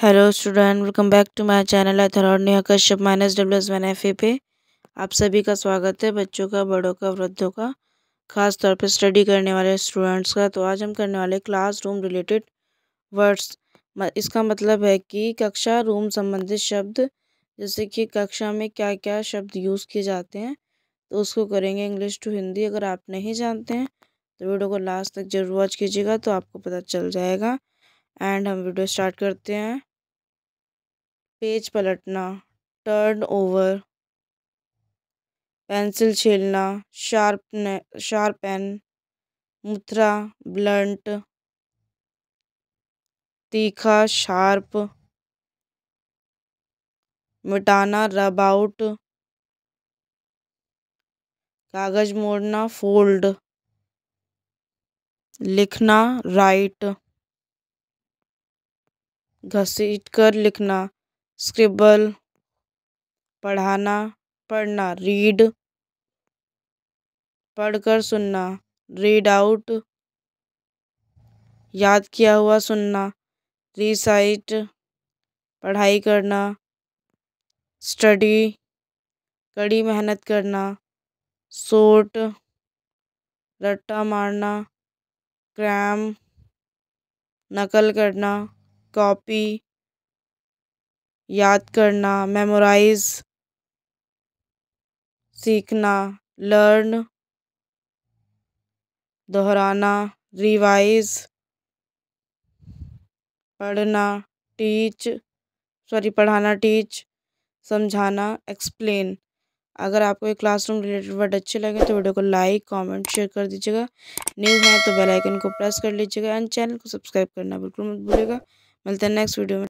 hello student welcome back to my channel Atharanya Kashyap minus W S one F A पे आप सभी का स्वागत है बच्चों का बड़ों का वृद्धों का खास तौर पर स्टडी करने वाले स्टूडेंट्स का तो आज हम करने वाले क्लास रूम रिलेटेड वर्ड्स इसका मतलब है कि कक्षा रूम संबंधित शब्द जैसे कि कक्षा में क्या क्या शब्द यूज़ किए जाते हैं तो उसको करेंगे इंग्लिश टू हिंदी अगर आप नहीं जानते हैं तो वीडियो को लास्ट तक जरूर वॉच कीजिएगा तो आपको पता चल जाएगा एंड हम वीडियो स्टार्ट करते हैं पेज पलटना turn over pencil sharpener sharpen मुथरा ब्लंट तीखा शार्प मिटाना रब आउट कागज मोड़ना फोल्ड लिखना राइट घसीट कर लिखना स्क्रिबल पढ़ाना पढ़ना रीड पढ़कर सुनना रीड आउट याद किया हुआ सुनना रिसाइट पढ़ाई करना स्टडी कड़ी मेहनत करना सोट रट्टा मारना क्रैम नकल करना कॉपी याद करना मेमोराइज सीखना लर्न दोहराना रिवाइज पढ़ना टीच सॉरी पढ़ाना टीच समझाना एक्सप्लेन अगर आपको ये क्लासरूम रिलेटेड वर्ड अच्छे लगे तो वीडियो को लाइक कमेंट शेयर कर दीजिएगा न्यू है तो बेल आइकन को प्रेस कर लीजिएगा एंड चैनल को सब्सक्राइब करना बिल्कुल मत भूलिएगा मिलते हैं नेक्स्ट वीडियो में